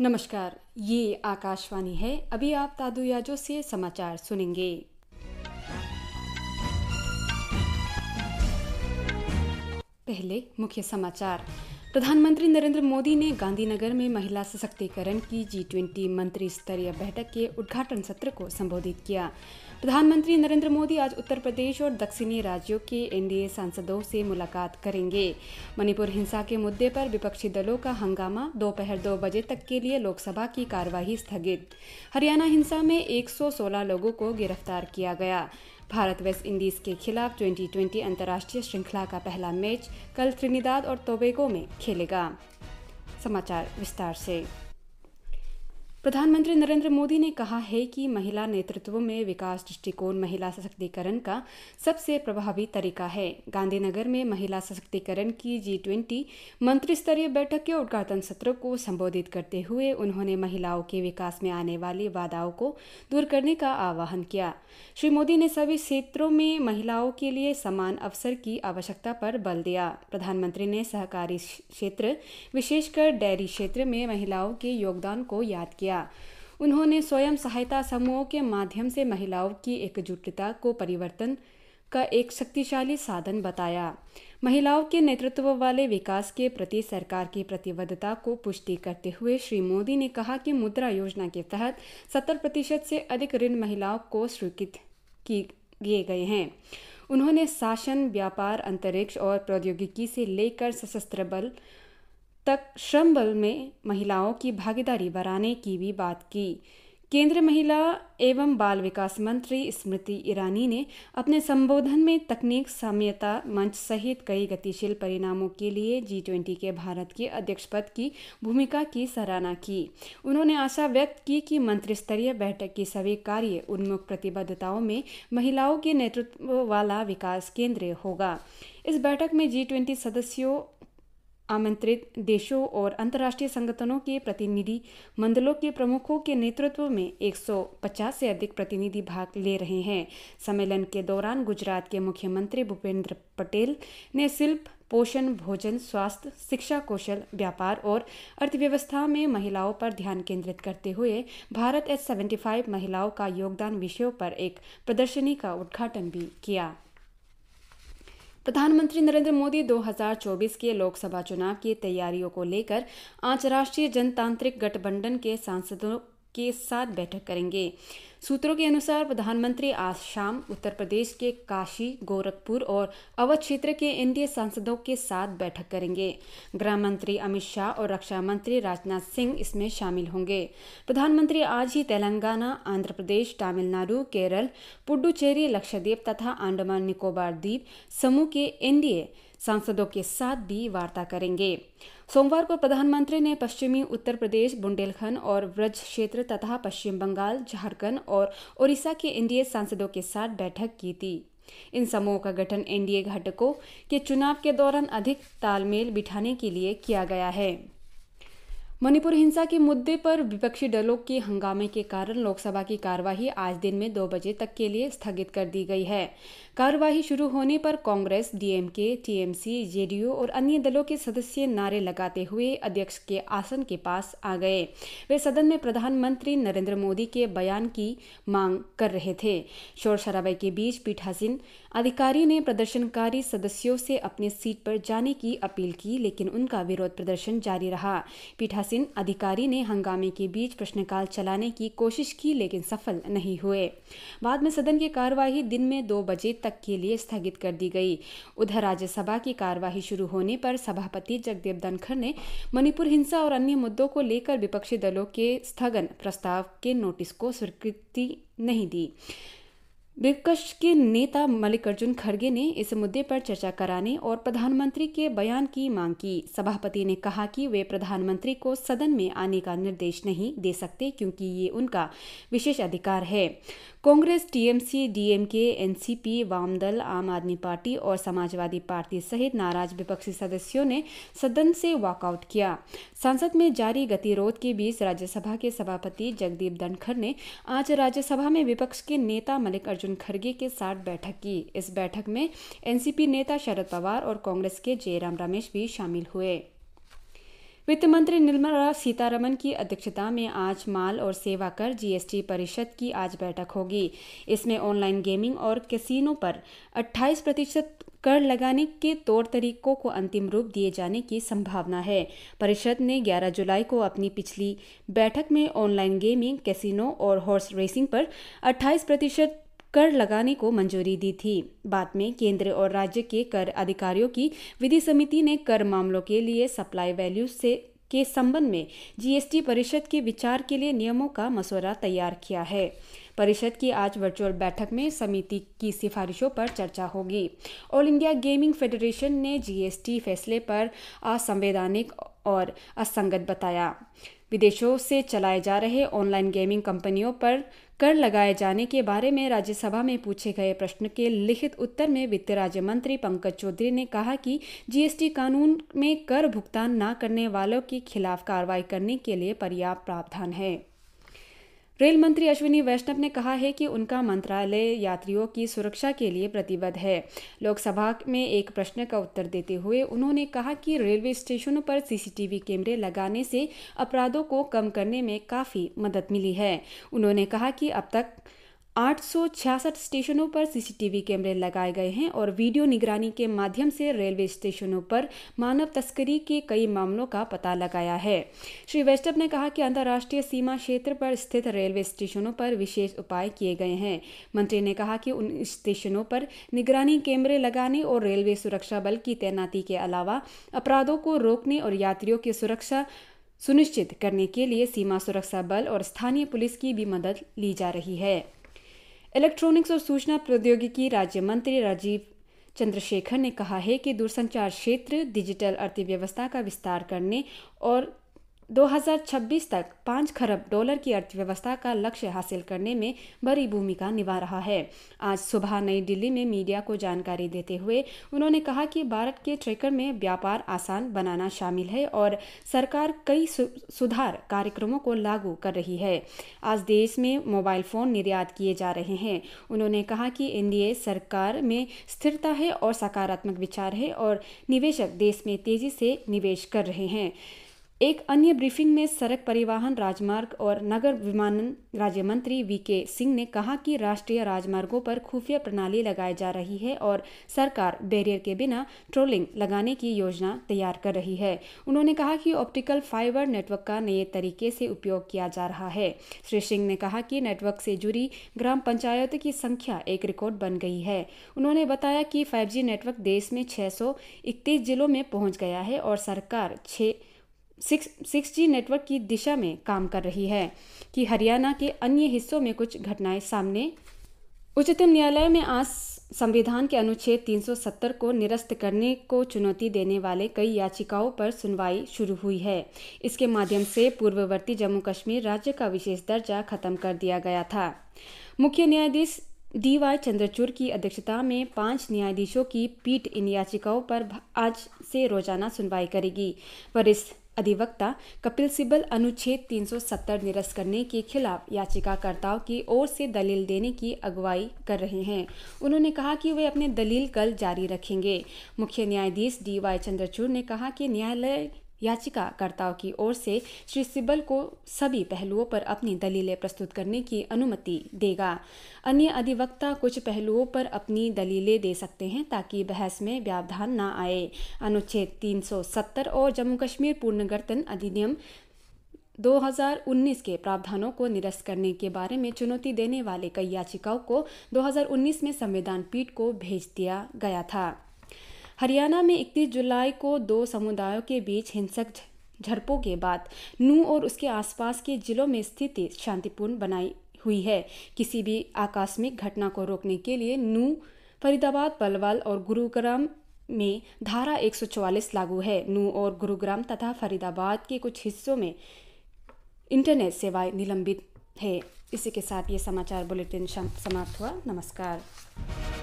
नमस्कार ये आकाशवाणी है अभी आप तादु याजो से समाचार सुनेंगे पहले मुख्य समाचार प्रधानमंत्री नरेंद्र मोदी ने गांधीनगर में महिला सशक्तिकरण की जी ट्वेंटी मंत्री स्तरीय बैठक के उद्घाटन सत्र को संबोधित किया प्रधानमंत्री नरेंद्र मोदी आज उत्तर प्रदेश और दक्षिणी राज्यों के एनडीए सांसदों से मुलाकात करेंगे मणिपुर हिंसा के मुद्दे पर विपक्षी दलों का हंगामा दोपहर दो, दो बजे तक के लिए लोकसभा की कार्यवाही स्थगित हरियाणा हिंसा में 116 लोगों को गिरफ्तार किया गया भारत वेस्ट इंडीज के खिलाफ 2020 अंतर्राष्ट्रीय श्रृंखला का पहला मैच कल त्रिनिदाद और तोबेगो में खेलेगा समाचार विस्तार से प्रधानमंत्री नरेंद्र मोदी ने कहा है कि महिला नेतृत्व में विकास दृष्टिकोण महिला सशक्तिकरण का सबसे प्रभावी तरीका है गांधीनगर में महिला सशक्तिकरण की जी ट्वेंटी मंत्रिस्तरीय बैठक के उद्घाटन सत्र को संबोधित करते हुए उन्होंने महिलाओं के विकास में आने वाली बाधाओं को दूर करने का आह्वान किया श्री मोदी ने सभी क्षेत्रों में महिलाओं के लिए समान अवसर की आवश्यकता पर बल दिया प्रधानमंत्री ने सहकारी क्षेत्र विशेषकर डेयरी क्षेत्र में महिलाओं के योगदान को याद किया किया उन्होंने स्वयं सहायता समूहों के माध्यम से महिलाओं की एकजुटता को परिवर्तन का एक शक्तिशाली साधन बताया महिलाओं के नेतृत्व वाले विकास के प्रति सरकार की प्रतिबद्धता को पुष्टि करते हुए श्री मोदी ने कहा कि मुद्रा योजना के तहत 70 प्रतिशत से अधिक ऋण महिलाओं को स्वीकृत किए गए हैं उन्होंने शासन व्यापार अंतरिक्ष और प्रौद्योगिकी से लेकर सशस्त्र बल तक श्रम बल में महिलाओं की भागीदारी बढ़ाने की भी बात की केंद्रीय महिला एवं बाल विकास मंत्री स्मृति ईरानी ने अपने संबोधन में तकनीक साम्यता मंच सहित कई गतिशील परिणामों के लिए जी ट्वेंटी के भारत के अध्यक्ष पद की भूमिका की सराहना की उन्होंने आशा व्यक्त की कि मंत्रिस्तरीय बैठक की सभी कार्य उन्मुख प्रतिबद्धताओं में महिलाओं के नेतृत्व वाला विकास केंद्र होगा इस बैठक में जी ट्वेंटी सदस्यों અમૃત દેશો ઓર આંતરરાષ્ટ્રીય સંગઠનો કે પ્રતિનિધિ મંડલો કે પ્રમુખો કે નેતૃત્વ મે 150 સે અધિક પ્રતિનિધિ ભાગ લે રહે હે સમમેલન કે દોરાન ગુજરાત કે મુખ્યમંત્રી ભૂપેન્દ્ર પટેલ ને શિલ્પ પોષણ ભોજન સ્વાસ્થ્ય શિક્ષણ કૌશલ વેપાર ઓર અર્થવ્યવસ્થા મે મહિલાઓ પર ધ્યાન કેન્દ્રિત karte hue ભારત એ 75 મહિલાઓ કા યોગદાન વિષયો પર એક પ્રદર્શન કા ઉદ્ઘાટન ભી કિયા प्रधानमंत्री नरेंद्र मोदी 2024 के लोकसभा चुनाव की तैयारियों को लेकर आज राष्ट्रीय जनतांत्रिक गठबंधन के सांसदों के साथ बैठक करेंगे सूत्रों के अनुसार प्रधानमंत्री आज शाम उत्तर प्रदेश के काशी गोरखपुर और अवध क्षेत्र के एनडीए सांसदों के साथ बैठक करेंगे गृह मंत्री अमित शाह और रक्षा मंत्री राजनाथ सिंह इसमें शामिल होंगे प्रधानमंत्री आज ही तेलंगाना आंध्र प्रदेश तमिलनाडु केरल पुडुचेरी लक्षद्वीप तथा अंडमान निकोबार द्वीप समूह के एनडीए सांसदों के साथ भी वार्ता करेंगे सोमवार को प्रधानमंत्री ने पश्चिमी उत्तर प्रदेश बुंदेलखंड और ब्रज क्षेत्र तथा पश्चिम बंगाल झारखंड और ओडिशा के एनडीए सांसदों के साथ बैठक की थी इन समूहों का गठन एनडीए घटकों के चुनाव के दौरान अधिक तालमेल बिठाने के लिए किया गया है मणिपुर हिंसा के मुद्दे पर विपक्षी दलों के हंगामे के कारण लोकसभा की कार्यवाही आज दिन में दो बजे तक के लिए स्थगित कर दी गई है कार्यवाही शुरू होने पर कांग्रेस डीएमके टीएमसी जेडीयू और अन्य दलों के सदस्य नारे लगाते हुए अध्यक्ष के आसन के पास आ गए वे सदन में प्रधानमंत्री नरेंद्र मोदी के बयान की मांग कर रहे थे शोर शराबे के बीच पीठासीन अधिकारी ने प्रदर्शनकारी सदस्यों से अपनी सीट पर जाने की अपील की लेकिन उनका विरोध प्रदर्शन जारी रहा यासिन अधिकारी ने हंगामे के बीच प्रश्नकाल चलाने की कोशिश की लेकिन सफल नहीं हुए बाद में सदन की कार्यवाही दिन में दो बजे तक के लिए स्थगित कर दी गई उधर राज्यसभा की कार्यवाही शुरू होने पर सभापति जगदेव धनखड़ ने मणिपुर हिंसा और अन्य मुद्दों को लेकर विपक्षी दलों के स्थगन प्रस्ताव के नोटिस को स्वीकृति नहीं दी विपक्ष के नेता मल्लिकार्जुन खड़गे ने इस मुद्दे पर चर्चा कराने और प्रधानमंत्री के बयान की मांग की सभापति ने कहा कि वे प्रधानमंत्री को सदन में आने का निर्देश नहीं दे सकते क्योंकि ये उनका विशेष अधिकार है कांग्रेस टीएमसी डीएमके एनसीपी वामदल आम आदमी पार्टी और समाजवादी पार्टी सहित नाराज विपक्षी सदस्यों ने सदन से वॉकआउट किया संसद में जारी गतिरोध के बीच राज्यसभा के सभापति जगदीप धनखड़ ने आज राज्यसभा में विपक्ष के नेता मल्लिकार्जुन मल्लिकार्जुन खड़गे के साथ बैठक की इस बैठक में एनसीपी नेता शरद पवार और कांग्रेस के जयराम रमेश भी शामिल हुए वित्त मंत्री निर्मला सीतारमन की अध्यक्षता में आज माल और सेवा कर जीएसटी परिषद की आज बैठक होगी इसमें ऑनलाइन गेमिंग और कैसीनो पर 28 प्रतिशत कर लगाने के तौर तरीकों को अंतिम रूप दिए जाने की संभावना है परिषद ने 11 जुलाई को अपनी पिछली बैठक में ऑनलाइन गेमिंग कैसीनो और हॉर्स रेसिंग पर 28 प्रतिशत कर लगाने को मंजूरी दी थी बाद में केंद्र और राज्य के कर अधिकारियों की विधि समिति ने कर मामलों के लिए सप्लाई वैल्यू से के संबंध में जीएसटी परिषद के विचार के लिए नियमों का मसौरा तैयार किया है परिषद की आज वर्चुअल बैठक में समिति की सिफारिशों पर चर्चा होगी ऑल इंडिया गेमिंग फेडरेशन ने जीएसटी फैसले पर असंवैधानिक और असंगत बताया विदेशों से चलाए जा रहे ऑनलाइन गेमिंग कंपनियों पर कर लगाए जाने के बारे में राज्यसभा में पूछे गए प्रश्न के लिखित उत्तर में वित्त राज्य मंत्री पंकज चौधरी ने कहा कि जीएसटी कानून में कर भुगतान न करने वालों के खिलाफ कार्रवाई करने के लिए पर्याप्त प्रावधान है रेल मंत्री अश्विनी वैष्णव ने कहा है कि उनका मंत्रालय यात्रियों की सुरक्षा के लिए प्रतिबद्ध है लोकसभा में एक प्रश्न का उत्तर देते हुए उन्होंने कहा कि रेलवे स्टेशनों पर सीसीटीवी कैमरे लगाने से अपराधों को कम करने में काफ़ी मदद मिली है उन्होंने कहा कि अब तक 866 स्टेशनों पर सीसीटीवी कैमरे लगाए गए हैं और वीडियो निगरानी के माध्यम से रेलवे स्टेशनों पर मानव तस्करी के कई मामलों का पता लगाया है श्री वैष्णव ने कहा कि अंतर्राष्ट्रीय सीमा क्षेत्र पर स्थित रेलवे स्टेशनों पर विशेष उपाय किए गए हैं मंत्री ने कहा कि उन स्टेशनों पर निगरानी कैमरे लगाने और रेलवे सुरक्षा बल की तैनाती के अलावा अपराधों को रोकने और यात्रियों की सुरक्षा सुनिश्चित करने के लिए सीमा सुरक्षा बल और स्थानीय पुलिस की भी मदद ली जा रही है इलेक्ट्रॉनिक्स और सूचना प्रौद्योगिकी राज्य मंत्री राजीव चंद्रशेखर ने कहा है कि दूरसंचार क्षेत्र डिजिटल अर्थव्यवस्था का विस्तार करने और 2026 तक 5 खरब डॉलर की अर्थव्यवस्था का लक्ष्य हासिल करने में बड़ी भूमिका निभा रहा है आज सुबह नई दिल्ली में मीडिया को जानकारी देते हुए उन्होंने कहा कि भारत के ट्रेकर में व्यापार आसान बनाना शामिल है और सरकार कई सुधार कार्यक्रमों को लागू कर रही है आज देश में मोबाइल फोन निर्यात किए जा रहे हैं उन्होंने कहा कि एनडीए सरकार में स्थिरता है और सकारात्मक विचार है और निवेशक देश में तेजी से निवेश कर रहे हैं एक अन्य ब्रीफिंग में सड़क परिवहन राजमार्ग और नगर विमानन राज्य मंत्री वी के सिंह ने कहा कि राष्ट्रीय राजमार्गों पर खुफिया प्रणाली लगाई जा रही है और सरकार बैरियर के बिना ट्रोलिंग लगाने की योजना तैयार कर रही है उन्होंने कहा कि ऑप्टिकल फाइबर नेटवर्क का नए तरीके से उपयोग किया जा रहा है श्री सिंह ने कहा कि नेटवर्क से जुड़ी ग्राम पंचायत की संख्या एक रिकॉर्ड बन गई है उन्होंने बताया कि फाइव नेटवर्क देश में 631 जिलों में पहुंच गया है और सरकार छः सिक्स जी नेटवर्क की दिशा में काम कर रही है कि हरियाणा के अन्य हिस्सों में कुछ घटनाएं सामने उच्चतम न्यायालय में आज संविधान के अनुच्छेद 370 को निरस्त करने को चुनौती देने वाले कई याचिकाओं पर सुनवाई शुरू हुई है इसके माध्यम से पूर्ववर्ती जम्मू कश्मीर राज्य का विशेष दर्जा खत्म कर दिया गया था मुख्य न्यायाधीश डी वाई चंद्रचूड़ की अध्यक्षता में पांच न्यायाधीशों की पीठ इन याचिकाओं पर आज से रोजाना सुनवाई करेगी वरिष्ठ अधिवक्ता कपिल सिब्बल अनुच्छेद 370 निरस्त करने के खिलाफ याचिकाकर्ताओं की ओर से दलील देने की अगुवाई कर रहे हैं उन्होंने कहा कि वे अपने दलील कल जारी रखेंगे मुख्य न्यायाधीश डी वाई चंद्रचूड़ ने कहा कि न्यायालय याचिकाकर्ताओं की ओर से श्री सिब्बल को सभी पहलुओं पर अपनी दलीलें प्रस्तुत करने की अनुमति देगा अन्य अधिवक्ता कुछ पहलुओं पर अपनी दलीलें दे सकते हैं ताकि बहस में व्यावधान न आए अनुच्छेद 370 और जम्मू कश्मीर पुनर्गठन अधिनियम 2019 के प्रावधानों को निरस्त करने के बारे में चुनौती देने वाले कई याचिकाओं को 2019 में संविधान पीठ को भेज दिया गया था हरियाणा में इकतीस जुलाई को दो समुदायों के बीच हिंसक झड़पों के बाद नू और उसके आसपास के जिलों में स्थिति शांतिपूर्ण बनाई हुई है किसी भी आकस्मिक घटना को रोकने के लिए नू फरीदाबाद पलवल और गुरुग्राम में धारा 144 लागू है नू और गुरुग्राम तथा फरीदाबाद के कुछ हिस्सों में इंटरनेट सेवाएं निलंबित है इसी के साथ ये समाचार बुलेटिन समाप्त हुआ नमस्कार